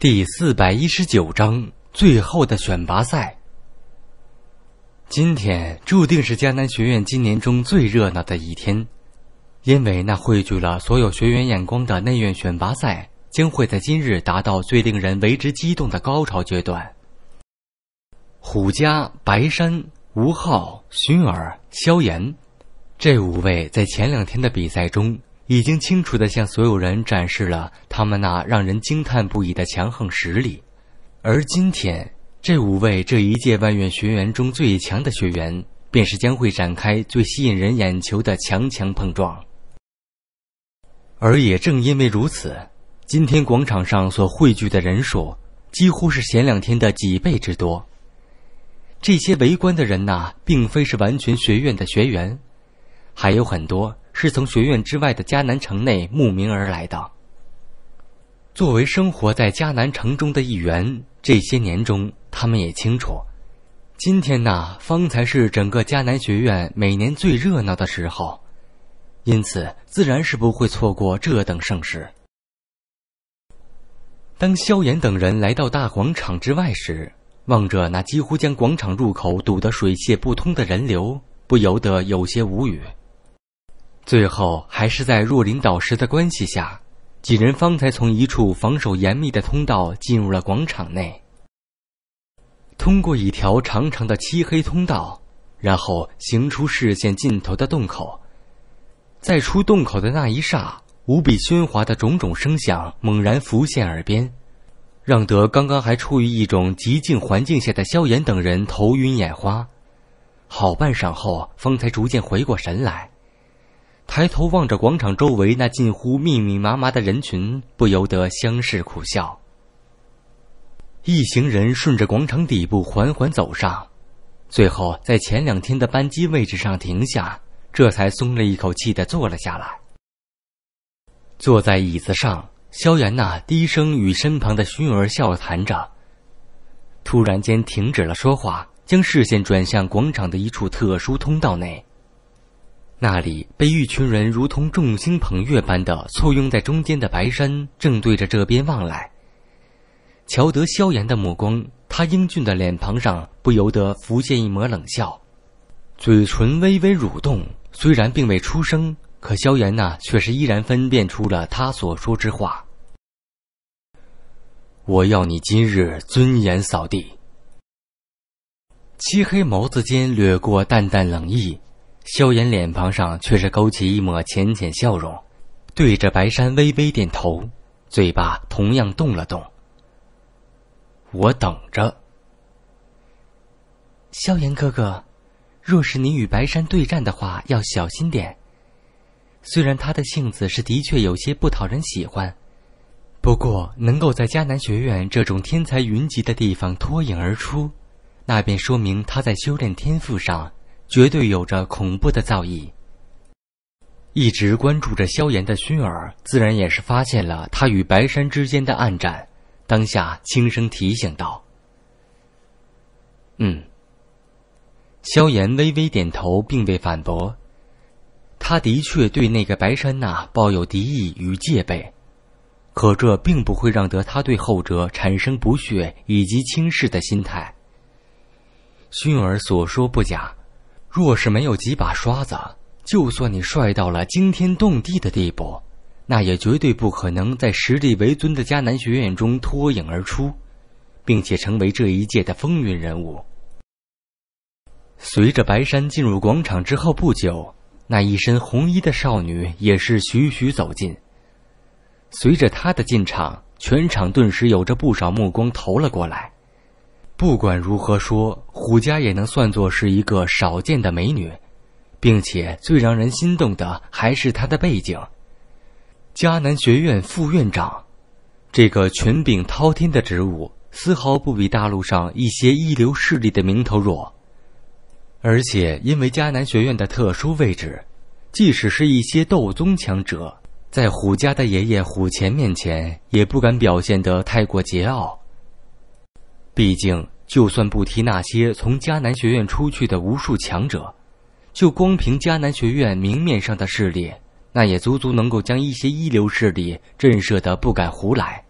第四百一十九章最后的选拔赛。今天注定是迦南学院今年中最热闹的一天，因为那汇聚了所有学员眼光的内院选拔赛将会在今日达到最令人为之激动的高潮阶段。虎家、白山、吴昊、熏儿、萧炎，这五位在前两天的比赛中。已经清楚地向所有人展示了他们那让人惊叹不已的强横实力，而今天这五位这一届万院学员中最强的学员，便是将会展开最吸引人眼球的强强碰撞。而也正因为如此，今天广场上所汇聚的人数几乎是前两天的几倍之多。这些围观的人呐，并非是完全学院的学员，还有很多。是从学院之外的迦南城内慕名而来的。作为生活在迦南城中的一员，这些年中他们也清楚，今天呐方才是整个迦南学院每年最热闹的时候，因此自然是不会错过这等盛事。当萧炎等人来到大广场之外时，望着那几乎将广场入口堵得水泄不通的人流，不由得有些无语。最后，还是在若琳导师的关系下，几人方才从一处防守严密的通道进入了广场内。通过一条长长的漆黑通道，然后行出视线尽头的洞口，在出洞口的那一霎，无比喧哗的种种声响猛然浮现耳边，让得刚刚还处于一种极静环境下的萧炎等人头晕眼花，好半晌后方才逐渐回过神来。抬头望着广场周围那近乎密密麻麻的人群，不由得相视苦笑。一行人顺着广场底部缓缓走上，最后在前两天的班机位置上停下，这才松了一口气的坐了下来。坐在椅子上，萧炎娜低声与身旁的熏儿笑谈着，突然间停止了说话，将视线转向广场的一处特殊通道内。那里被一群人如同众星捧月般的簇拥在中间的白山，正对着这边望来。瞧得萧炎的目光，他英俊的脸庞上不由得浮现一抹冷笑，嘴唇微微蠕动。虽然并未出声，可萧炎呢，却是依然分辨出了他所说之话：“我要你今日尊严扫地。”漆黑眸子间掠过淡淡冷意。萧炎脸庞上却是勾起一抹浅浅笑容，对着白山微微点头，嘴巴同样动了动。我等着。萧炎哥哥，若是你与白山对战的话，要小心点。虽然他的性子是的确有些不讨人喜欢，不过能够在迦南学院这种天才云集的地方脱颖而出，那便说明他在修炼天赋上。绝对有着恐怖的造诣。一直关注着萧炎的薰儿自然也是发现了他与白山之间的暗战，当下轻声提醒道：“嗯。”萧炎微微点头，并未反驳。他的确对那个白山娜抱有敌意与戒备，可这并不会让得他对后者产生不屑以及轻视的心态。薰儿所说不假。若是没有几把刷子，就算你帅到了惊天动地的地步，那也绝对不可能在实力为尊的迦南学院中脱颖而出，并且成为这一届的风云人物。随着白山进入广场之后不久，那一身红衣的少女也是徐徐走近。随着她的进场，全场顿时有着不少目光投了过来。不管如何说，虎家也能算作是一个少见的美女，并且最让人心动的还是她的背景——迦南学院副院长，这个权柄滔天的职务，丝毫不比大陆上一些一流势力的名头弱。而且，因为迦南学院的特殊位置，即使是一些斗宗强者，在虎家的爷爷虎乾面前，也不敢表现得太过桀骜。毕竟，就算不提那些从迦南学院出去的无数强者，就光凭迦南学院明面上的势力，那也足足能够将一些一流势力震慑的不敢胡来。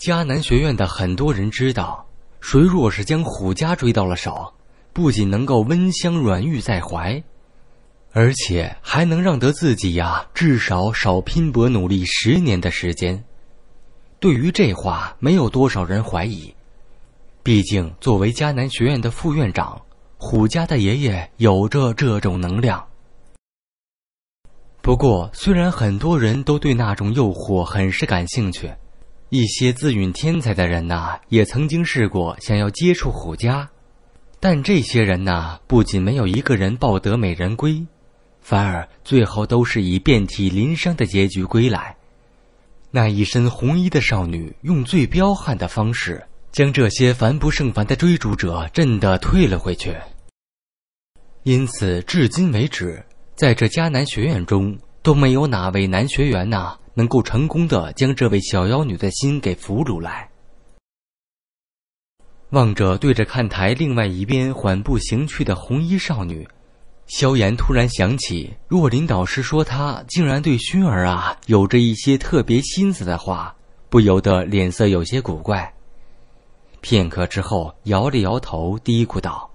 迦南学院的很多人知道，谁若是将虎家追到了手，不仅能够温香软玉在怀，而且还能让得自己呀至少少拼搏努力十年的时间。对于这话，没有多少人怀疑，毕竟作为迦南学院的副院长，虎家的爷爷有着这种能量。不过，虽然很多人都对那种诱惑很是感兴趣，一些自诩天才的人呐，也曾经试过想要接触虎家，但这些人呐，不仅没有一个人抱得美人归，反而最后都是以遍体鳞伤的结局归来。那一身红衣的少女，用最彪悍的方式，将这些烦不胜烦的追逐者震得退了回去。因此，至今为止，在这迦南学院中，都没有哪位男学员呐，能够成功的将这位小妖女的心给俘虏来。望着对着看台另外一边缓步行去的红衣少女。萧炎突然想起，若琳导师说他竟然对薰儿啊有着一些特别心思的话，不由得脸色有些古怪。片刻之后，摇了摇头，嘀咕道：“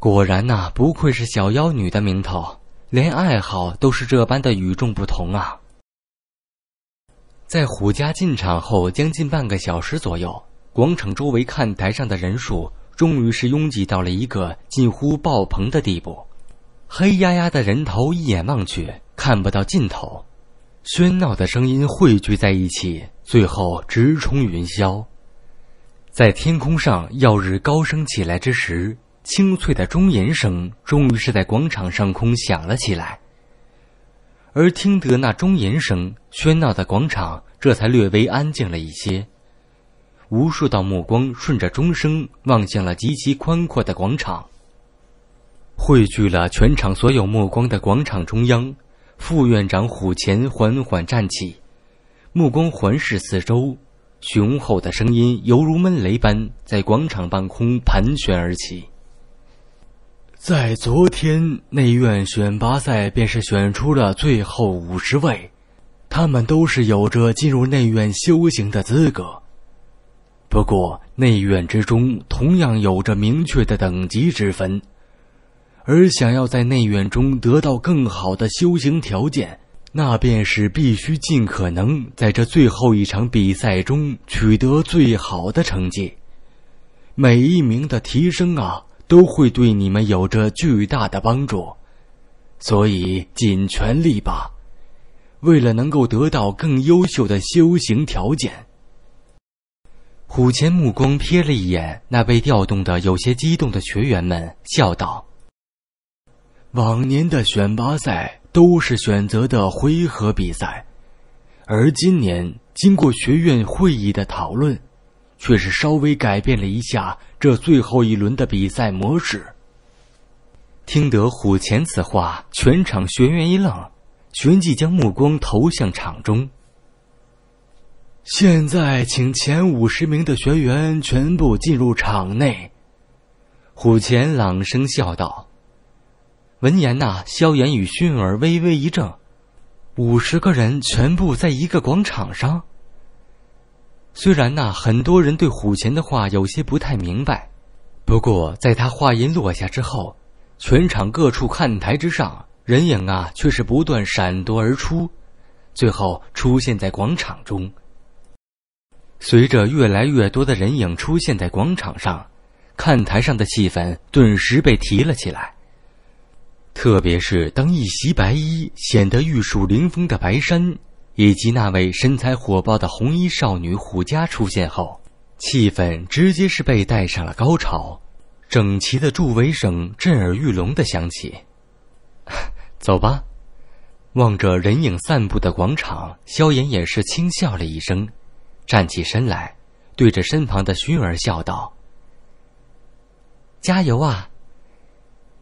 果然呐，不愧是小妖女的名头，连爱好都是这般的与众不同啊。”在虎家进场后将近半个小时左右，广场周围看台上的人数。终于是拥挤到了一个近乎爆棚的地步，黑压压的人头一眼望去看不到尽头，喧闹的声音汇聚在一起，最后直冲云霄。在天空上耀日高升起来之时，清脆的钟吟声终于是在广场上空响了起来。而听得那钟吟声，喧闹的广场这才略微安静了一些。无数道目光顺着钟声望向了极其宽阔的广场。汇聚了全场所有目光的广场中央，副院长虎前缓缓站起，目光环视四周，雄厚的声音犹如闷雷般在广场半空盘旋而起。在昨天内院选拔赛，便是选出了最后五十位，他们都是有着进入内院修行的资格。不过，内院之中同样有着明确的等级之分，而想要在内院中得到更好的修行条件，那便是必须尽可能在这最后一场比赛中取得最好的成绩。每一名的提升啊，都会对你们有着巨大的帮助，所以尽全力吧，为了能够得到更优秀的修行条件。虎钳目光瞥了一眼那被调动的有些激动的学员们，笑道：“往年的选拔赛都是选择的回合比赛，而今年经过学院会议的讨论，却是稍微改变了一下这最后一轮的比赛模式。”听得虎钳此话，全场学员一愣，旋即将目光投向场中。现在，请前五十名的学员全部进入场内。”虎钳朗声笑道。闻言呐，萧炎与薰儿微微一怔。五十个人全部在一个广场上。虽然呐，很多人对虎钳的话有些不太明白，不过在他话音落下之后，全场各处看台之上，人影啊，却是不断闪躲而出，最后出现在广场中。随着越来越多的人影出现在广场上，看台上的气氛顿时被提了起来。特别是当一袭白衣显得玉树临风的白山，以及那位身材火爆的红衣少女虎佳出现后，气氛直接是被带上了高潮。整齐的助威声震耳欲聋的响起。走吧，望着人影散步的广场，萧炎也是轻笑了一声。站起身来，对着身旁的薰儿笑道：“加油啊！”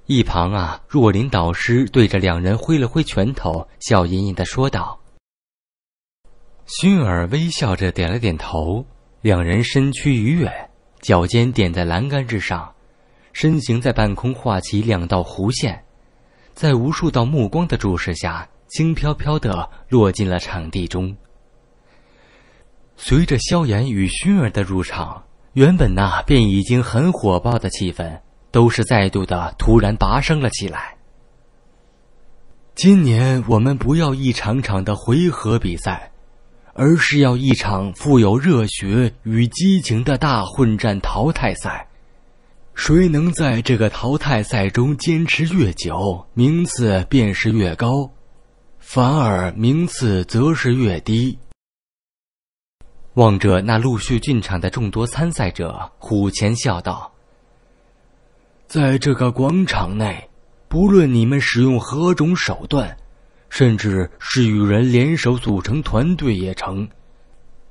一旁啊，若琳导师对着两人挥了挥拳头，笑吟吟的说道。薰儿微笑着点了点头，两人身躯一跃，脚尖点在栏杆之上，身形在半空画起两道弧线，在无数道目光的注视下，轻飘飘地落进了场地中。随着萧炎与薰儿的入场，原本那便已经很火爆的气氛，都是再度的突然拔升了起来。今年我们不要一场场的回合比赛，而是要一场富有热血与激情的大混战淘汰赛。谁能在这个淘汰赛中坚持越久，名次便是越高；反而名次则是越低。望着那陆续进场的众多参赛者，虎前笑道：“在这个广场内，不论你们使用何种手段，甚至是与人联手组成团队也成，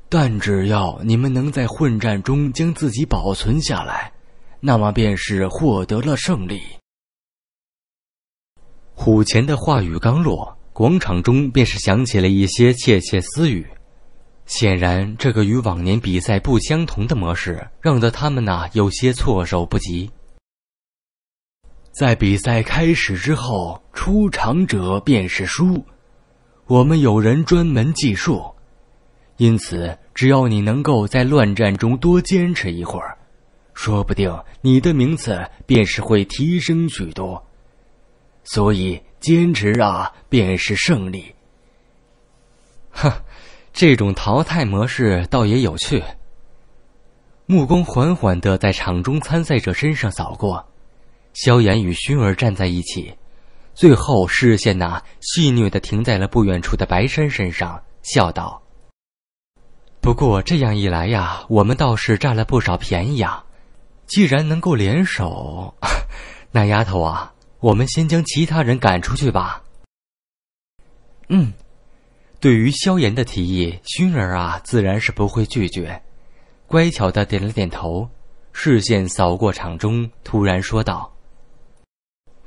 但只要你们能在混战中将自己保存下来，那么便是获得了胜利。”虎钳的话语刚落，广场中便是响起了一些窃窃私语。显然，这个与往年比赛不相同的模式，让得他们呐有些措手不及。在比赛开始之后，出场者便是输。我们有人专门计数，因此只要你能够在乱战中多坚持一会儿，说不定你的名次便是会提升许多。所以，坚持啊，便是胜利。哼。这种淘汰模式倒也有趣。目光缓缓的在场中参赛者身上扫过，萧炎与薰儿站在一起，最后视线呐戏谑的停在了不远处的白山身上，笑道：“不过这样一来呀，我们倒是占了不少便宜啊。既然能够联手，那丫头啊，我们先将其他人赶出去吧。”嗯。对于萧炎的提议，薰儿啊自然是不会拒绝，乖巧的点了点头，视线扫过场中，突然说道：“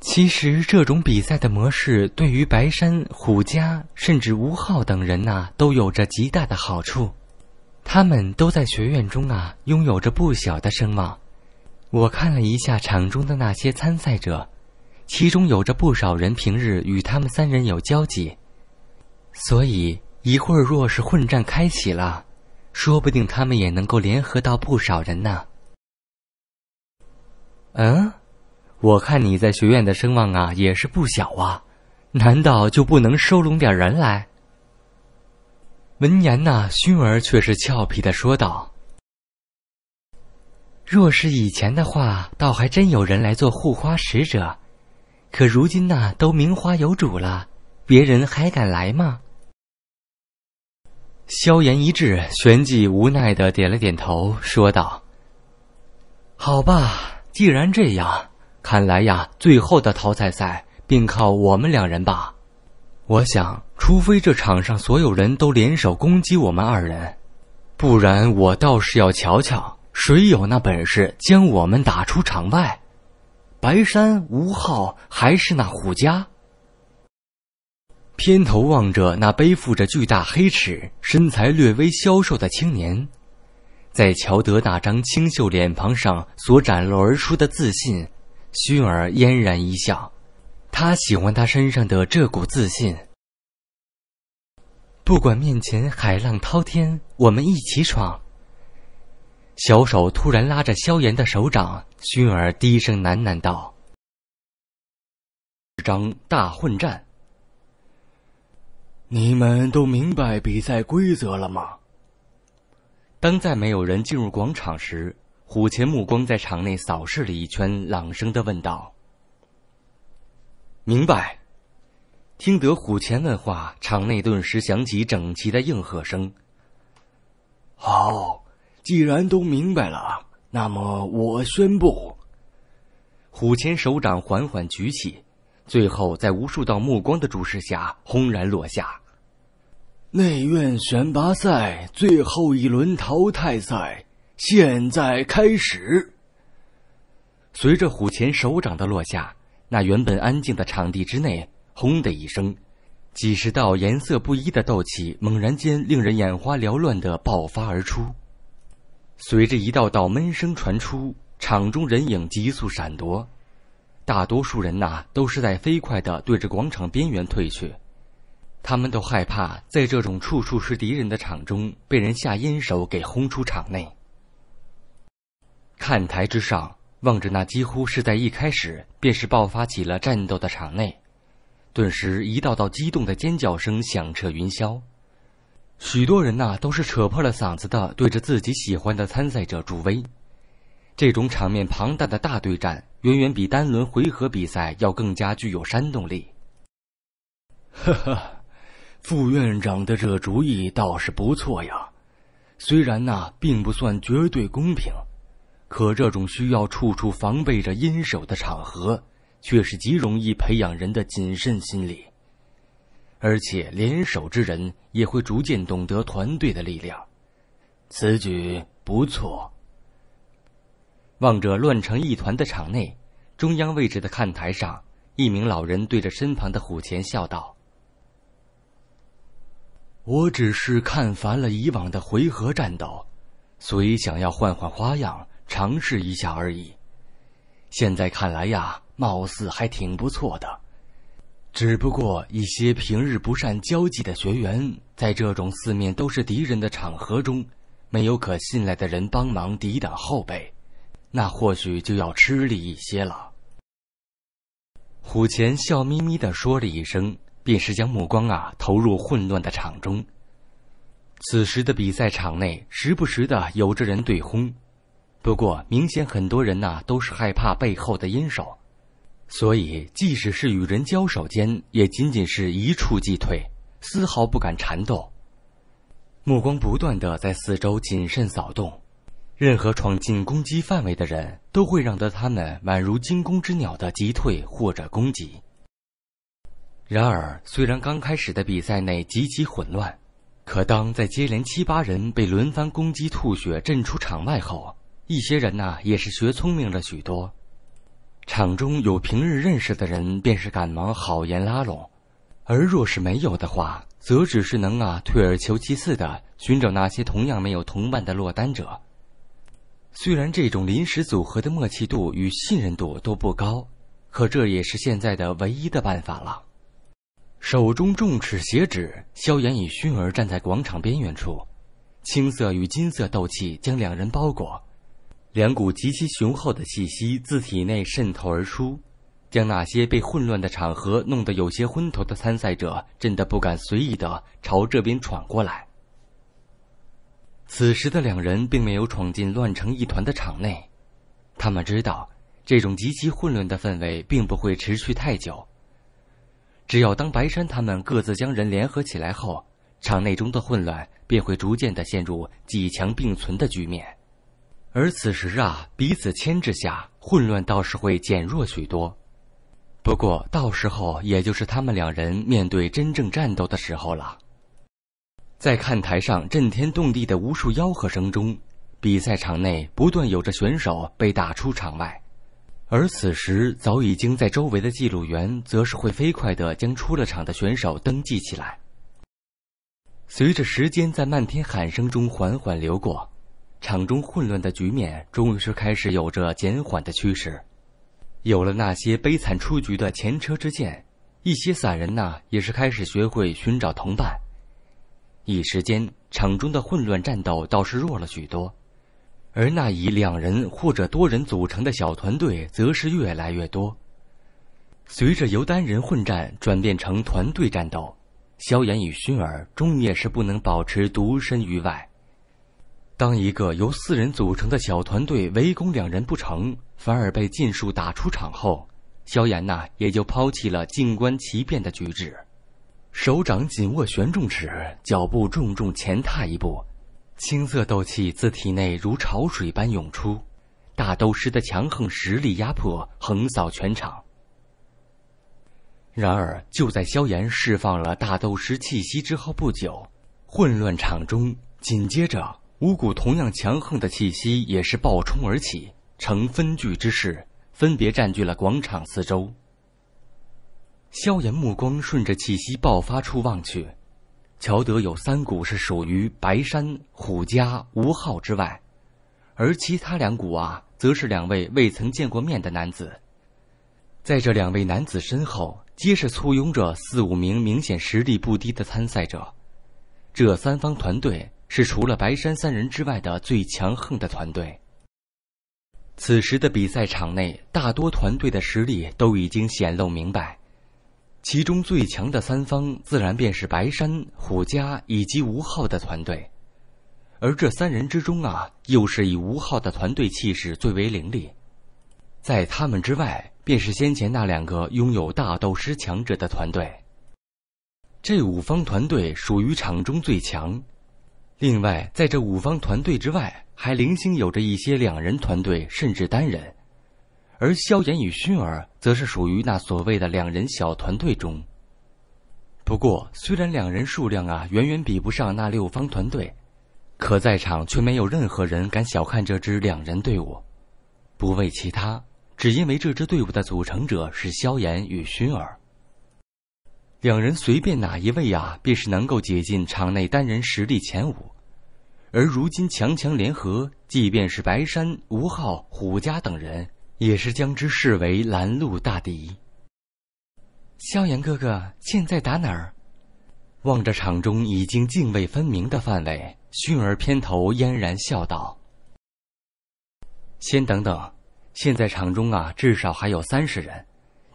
其实这种比赛的模式，对于白山、虎家，甚至吴昊等人呐，都有着极大的好处。他们都在学院中啊，拥有着不小的声望。我看了一下场中的那些参赛者，其中有着不少人平日与他们三人有交集。”所以一会儿若是混战开启了，说不定他们也能够联合到不少人呢。嗯，我看你在学院的声望啊也是不小啊，难道就不能收拢点人来？闻言呢，熏儿却是俏皮的说道：“若是以前的话，倒还真有人来做护花使者，可如今呢，都名花有主了，别人还敢来吗？”萧炎一滞，旋即无奈的点了点头，说道：“好吧，既然这样，看来呀，最后的淘汰赛并靠我们两人吧。我想，除非这场上所有人都联手攻击我们二人，不然我倒是要瞧瞧，谁有那本事将我们打出场外。白山、吴昊，还是那虎家？”偏头望着那背负着巨大黑尺、身材略微消瘦的青年，在乔德那张清秀脸庞上所展露而出的自信，薰儿嫣然一笑。他喜欢他身上的这股自信。不管面前海浪滔天，我们一起闯。小手突然拉着萧炎的手掌，薰儿低声喃喃道：“张大混战。”你们都明白比赛规则了吗？当再没有人进入广场时，虎钳目光在场内扫视了一圈，朗声的问道：“明白。”听得虎钳问话，场内顿时响起整齐的应和声。“好，既然都明白了，那么我宣布。”虎钳手掌缓缓举起。最后，在无数道目光的注视下，轰然落下。内院选拔赛最后一轮淘汰赛，现在开始。随着虎钳手掌的落下，那原本安静的场地之内，轰的一声，几十道颜色不一的斗气猛然间令人眼花缭乱的爆发而出。随着一道道闷声传出，场中人影急速闪躲。大多数人呐，都是在飞快的对着广场边缘退去，他们都害怕在这种处处是敌人的场中被人下阴手给轰出场内。看台之上，望着那几乎是在一开始便是爆发起了战斗的场内，顿时一道道激动的尖叫声响彻云霄，许多人呐都是扯破了嗓子的对着自己喜欢的参赛者助威。这种场面庞大的大对战，远远比单轮回合比赛要更加具有煽动力。呵呵，副院长的这主意倒是不错呀。虽然那并不算绝对公平，可这种需要处处防备着阴手的场合，却是极容易培养人的谨慎心理。而且联手之人也会逐渐懂得团队的力量。此举不错。望着乱成一团的场内，中央位置的看台上，一名老人对着身旁的虎钳笑道：“我只是看烦了以往的回合战斗，所以想要换换花样，尝试一下而已。现在看来呀，貌似还挺不错的。只不过一些平日不善交际的学员，在这种四面都是敌人的场合中，没有可信赖的人帮忙抵挡后背。”那或许就要吃力一些了。虎钳笑眯眯地说了一声，便是将目光啊投入混乱的场中。此时的比赛场内时不时的有着人对轰，不过明显很多人呐都是害怕背后的阴手，所以即使是与人交手间，也仅仅是一触即退，丝毫不敢缠斗。目光不断的在四周谨慎扫动。任何闯进攻击范围的人都会让得他们宛如惊弓之鸟的击退或者攻击。然而，虽然刚开始的比赛内极其混乱，可当在接连七八人被轮番攻击、吐血震出场外后，一些人呐也是学聪明了许多。场中有平日认识的人，便是赶忙好言拉拢；而若是没有的话，则只是能啊退而求其次的寻找那些同样没有同伴的落单者。虽然这种临时组合的默契度与信任度都不高，可这也是现在的唯一的办法了。手中重尺斜指，萧炎与薰儿站在广场边缘处，青色与金色斗气将两人包裹，两股极其雄厚的气息自体内渗透而出，将那些被混乱的场合弄得有些昏头的参赛者震得不敢随意的朝这边闯过来。此时的两人并没有闯进乱成一团的场内，他们知道这种极其混乱的氛围并不会持续太久。只要当白山他们各自将人联合起来后，场内中的混乱便会逐渐的陷入几强并存的局面，而此时啊，彼此牵制下，混乱倒是会减弱许多。不过到时候，也就是他们两人面对真正战斗的时候了。在看台上震天动地的无数吆喝声中，比赛场内不断有着选手被打出场外，而此时早已经在周围的记录员则是会飞快地将出了场的选手登记起来。随着时间在漫天喊声中缓缓流过，场中混乱的局面终于是开始有着减缓的趋势。有了那些悲惨出局的前车之鉴，一些散人呐也是开始学会寻找同伴。一时间，场中的混乱战斗倒是弱了许多，而那以两人或者多人组成的小团队，则是越来越多。随着由单人混战转变成团队战斗，萧炎与薰儿终于也是不能保持独身于外。当一个由四人组成的小团队围攻两人不成，反而被尽数打出场后，萧炎呐也就抛弃了静观其变的举止。手掌紧握旋重尺，脚步重重前踏一步，青色斗气自体内如潮水般涌出，大斗师的强横实力压迫横扫全场。然而，就在萧炎释放了大斗师气息之后不久，混乱场中紧接着五股同样强横的气息也是暴冲而起，呈分聚之势，分别占据了广场四周。萧炎目光顺着气息爆发处望去，乔德有三股是属于白山、虎家、吴昊之外，而其他两股啊，则是两位未曾见过面的男子。在这两位男子身后，皆是簇拥着四五名明显实力不低的参赛者。这三方团队是除了白山三人之外的最强横的团队。此时的比赛场内，大多团队的实力都已经显露明白。其中最强的三方自然便是白山、虎家以及吴昊的团队，而这三人之中啊，又是以吴昊的团队气势最为凌厉。在他们之外，便是先前那两个拥有大斗师强者的团队。这五方团队属于场中最强。另外，在这五方团队之外，还零星有着一些两人团队，甚至单人。而萧炎与薰儿则是属于那所谓的两人小团队中。不过，虽然两人数量啊远远比不上那六方团队，可在场却没有任何人敢小看这支两人队伍。不为其他，只因为这支队伍的组成者是萧炎与薰儿。两人随便哪一位呀，便是能够挤进场内单人实力前五。而如今强强联合，即便是白山、吴昊、虎家等人。也是将之视为拦路大敌。萧炎哥哥，现在打哪儿？望着场中已经泾渭分明的范围，薰儿偏头嫣然笑道：“先等等，现在场中啊，至少还有三十人，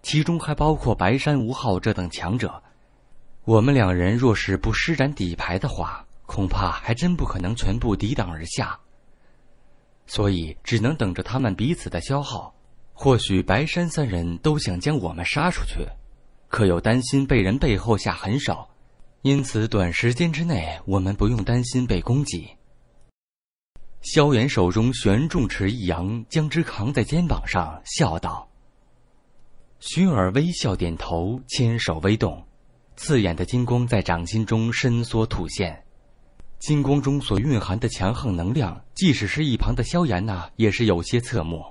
其中还包括白山无号这等强者。我们两人若是不施展底牌的话，恐怕还真不可能全部抵挡而下。”所以只能等着他们彼此的消耗。或许白山三人都想将我们杀出去，可又担心被人背后下狠手，因此短时间之内我们不用担心被攻击。萧炎手中悬重尺一扬，将之扛在肩膀上，笑道：“薰儿微笑点头，牵手微动，刺眼的金光在掌心中伸缩吐现。”金光中所蕴含的强横能量，即使是一旁的萧炎呐，也是有些侧目。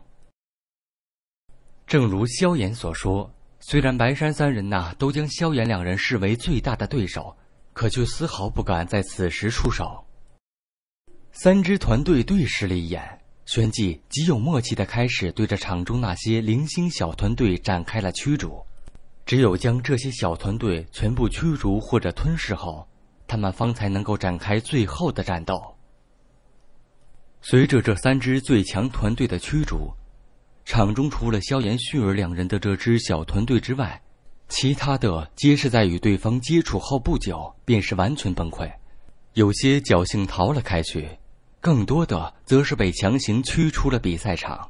正如萧炎所说，虽然白山三人呐都将萧炎两人视为最大的对手，可却丝毫不敢在此时出手。三支团队对视了一眼，旋即极有默契的开始对着场中那些零星小团队展开了驱逐。只有将这些小团队全部驱逐或者吞噬后。他们方才能够展开最后的战斗。随着这三支最强团队的驱逐，场中除了萧炎、旭儿两人的这支小团队之外，其他的皆是在与对方接触后不久便是完全崩溃，有些侥幸逃了开去，更多的则是被强行驱出了比赛场。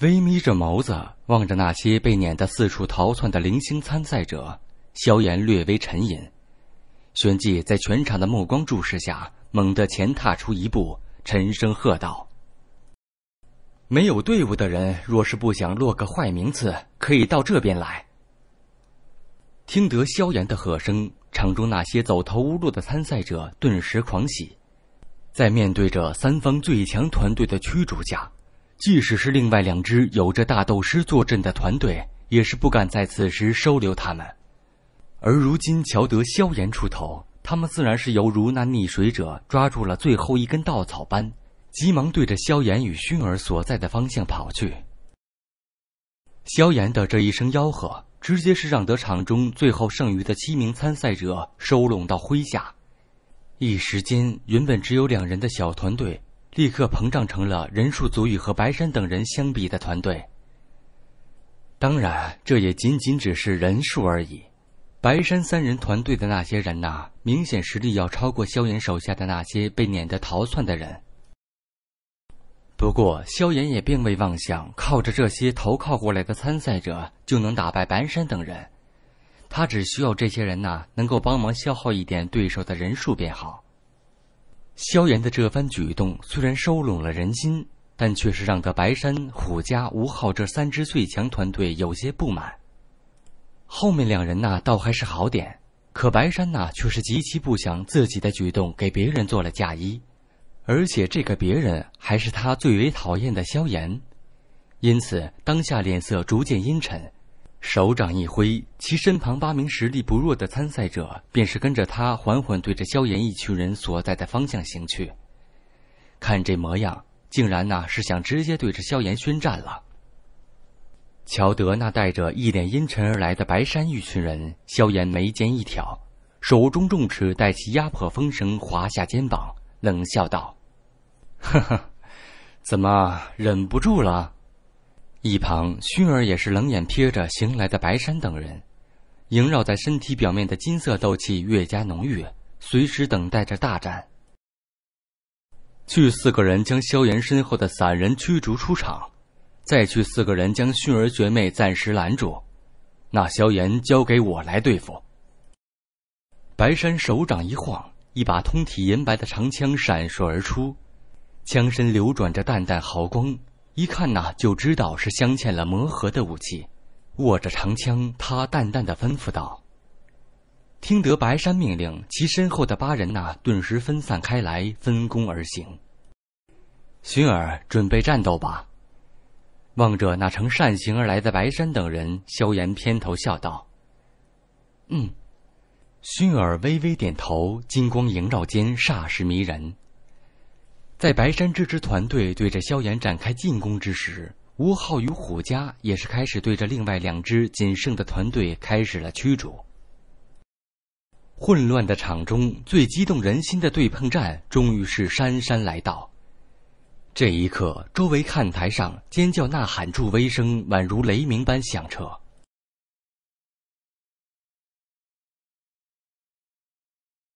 微眯着眸子，望着那些被撵得四处逃窜的零星参赛者，萧炎略微沉吟。旋即在全场的目光注视下，猛地前踏出一步，沉声喝道：“没有队伍的人，若是不想落个坏名次，可以到这边来。”听得萧炎的喝声，场中那些走投无路的参赛者顿时狂喜，在面对着三方最强团队的驱逐下，即使是另外两只有着大斗师坐镇的团队，也是不敢在此时收留他们。而如今，乔德萧炎出头，他们自然是犹如那溺水者抓住了最后一根稻草般，急忙对着萧炎与薰儿所在的方向跑去。萧炎的这一声吆喝，直接是让得场中最后剩余的七名参赛者收拢到麾下，一时间，原本只有两人的小团队，立刻膨胀成了人数足以和白山等人相比的团队。当然，这也仅仅只是人数而已。白山三人团队的那些人呐，明显实力要超过萧炎手下的那些被撵得逃窜的人。不过，萧炎也并未妄想靠着这些投靠过来的参赛者就能打败白山等人，他只需要这些人呐能够帮忙消耗一点对手的人数便好。萧炎的这番举动虽然收拢了人心，但却是让得白山、虎家、吴昊这三支最强团队有些不满。后面两人呐，倒还是好点，可白山呐，却是极其不想自己的举动给别人做了嫁衣，而且这个别人还是他最为讨厌的萧炎，因此当下脸色逐渐阴沉，手掌一挥，其身旁八名实力不弱的参赛者便是跟着他缓缓对着萧炎一群人所在的方向行去，看这模样，竟然呐是想直接对着萧炎宣战了。瞧得那带着一脸阴沉而来的白山一群人，萧炎眉间一挑，手中重尺带起压迫风声滑下肩膀，冷笑道：“呵呵，怎么忍不住了？”一旁薰儿也是冷眼瞥着行来的白山等人，萦绕在身体表面的金色斗气越加浓郁，随时等待着大战。去四个人将萧炎身后的散人驱逐出场。再去四个人将薰儿学妹暂时拦住，那萧炎交给我来对付。白山手掌一晃，一把通体银白的长枪闪烁而出，枪身流转着淡淡毫光，一看呐就知道是镶嵌了魔核的武器。握着长枪，他淡淡的吩咐道：“听得白山命令，其身后的八人呐顿时分散开来，分工而行。薰儿，准备战斗吧。”望着那乘扇形而来的白山等人，萧炎偏头笑道：“嗯。”薰儿微微点头，金光萦绕间煞是迷人。在白山这支团队对着萧炎展开进攻之时，吴昊与虎家也是开始对着另外两支仅剩的团队开始了驱逐。混乱的场中最激动人心的对碰战，终于是姗姗来到。这一刻，周围看台上尖叫、呐喊、助威声宛如雷鸣般响彻。